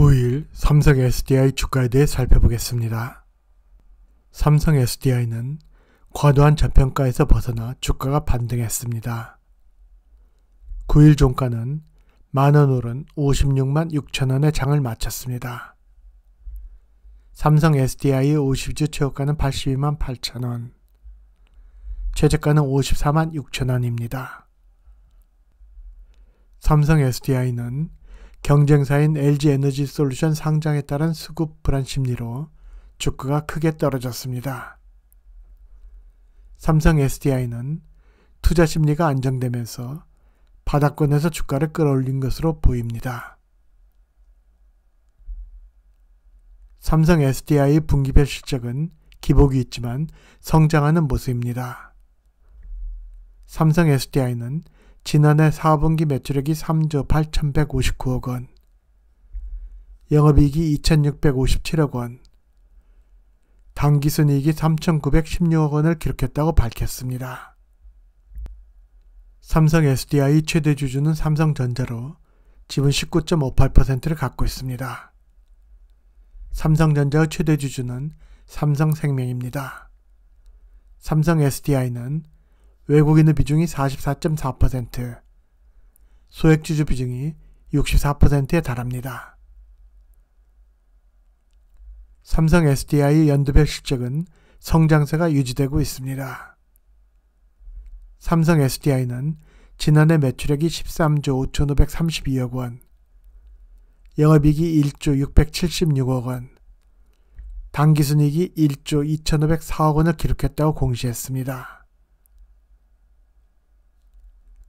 9일 삼성 SDI 주가에 대해 살펴보겠습니다. 삼성 SDI는 과도한 저평가에서 벗어나 주가가 반등했습니다. 9일 종가는 만 원 오른 56만 6천원의 장을 마쳤습니다. 삼성 SDI의 50주 최고가는 82만 8천원, 최저가는 54만 6천원입니다. 삼성 SDI는 경쟁사인 LG 에너지 솔루션 상장에 따른 수급 불안 심리로 주가가 크게 떨어졌습니다. 삼성 SDI는 투자 심리가 안정되면서 바닥권에서 주가를 끌어올린 것으로 보입니다. 삼성 SDI 분기별 실적은 기복이 있지만 성장하는 모습입니다. 삼성 SDI는 지난해 4분기 매출액이 3조 8,159억 원, 영업이익이 2,657억 원, 당기순이익이 3,916억 원을 기록했다고 밝혔습니다. 삼성 SDI 최대 주주는 삼성전자로 지분 19.58%를 갖고 있습니다. 삼성전자의 최대 주주는 삼성생명입니다. 삼성 SDI는 외국인의 비중이 44.4%, 소액주주 비중이 64%에 달합니다. 삼성 SDI 연도별 실적은 성장세가 유지되고 있습니다. 삼성 SDI는 지난해 매출액이 13조 5,532억 원, 영업이익이 1조 676억 원, 당기순이익이 1조 2,504억 원을 기록했다고 공시했습니다.